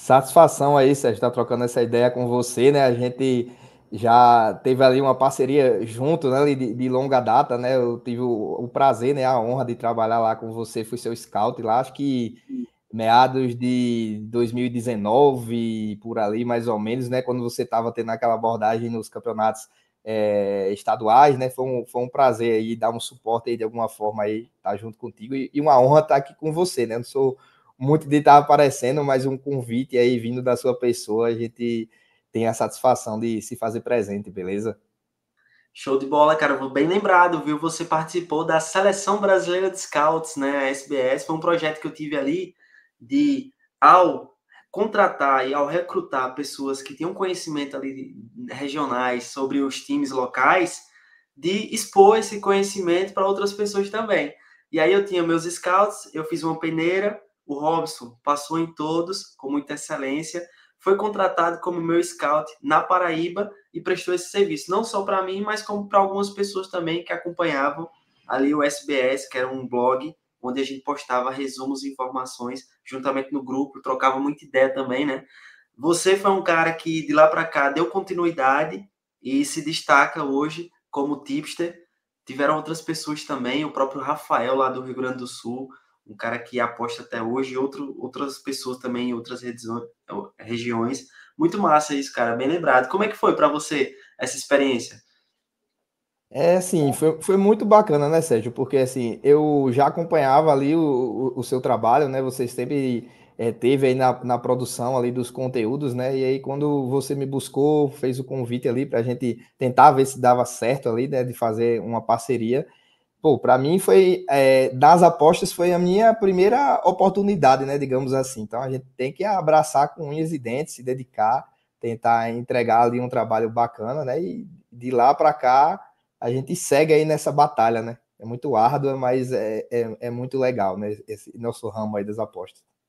Satisfação aí, Sérgio, estar tá trocando essa ideia com você, né? A gente já teve ali uma parceria junto, né, de, de longa data, né? Eu tive o, o, prazer, né, a honra de trabalhar lá com você, fui seu scout lá, acho que meados de 2019, por ali mais ou menos, né, quando você estava tendo aquela abordagem nos campeonatos é, estaduais, né? Foi um, foi um prazer aí dar um suporte aí de alguma forma aí, estar tá junto contigo e, e uma honra estar tá aqui com você, né? Eu não sou muito de estar tá aparecendo, mas um convite aí vindo da sua pessoa, a gente tem a satisfação de se fazer presente, beleza? Show de bola, cara. Bem lembrado, viu? Você participou da Seleção Brasileira de Scouts, né? A SBS. Foi um projeto que eu tive ali de, ao contratar e ao recrutar pessoas que tinham conhecimento ali regionais sobre os times locais, de expor esse conhecimento para outras pessoas também. E aí eu tinha meus scouts, eu fiz uma peneira, o Robson passou em todos com muita excelência, foi contratado como meu scout na Paraíba e prestou esse serviço, não só para mim, mas como para algumas pessoas também que acompanhavam ali o SBS, que era um blog onde a gente postava resumos e informações juntamente no grupo, trocava muita ideia também, né? Você foi um cara que de lá para cá deu continuidade e se destaca hoje como tipster. Tiveram outras pessoas também, o próprio Rafael lá do Rio Grande do Sul, um cara que aposta até hoje, outro, outras pessoas também em outras regiões. Muito massa isso, cara, bem lembrado. Como é que foi para você essa experiência? É, assim, foi, foi muito bacana, né, Sérgio? Porque, assim, eu já acompanhava ali o, o, o seu trabalho, né? Você sempre é, teve aí na, na produção ali dos conteúdos, né? E aí, quando você me buscou, fez o convite ali para a gente tentar ver se dava certo ali, né? De fazer uma parceria pô, para mim foi, é, das apostas, foi a minha primeira oportunidade, né, digamos assim. Então a gente tem que abraçar com unhas e dentes, se dedicar, tentar entregar ali um trabalho bacana, né, e de lá para cá a gente segue aí nessa batalha, né. É muito árdua, mas é, é, é muito legal, né, esse nosso ramo aí das apostas.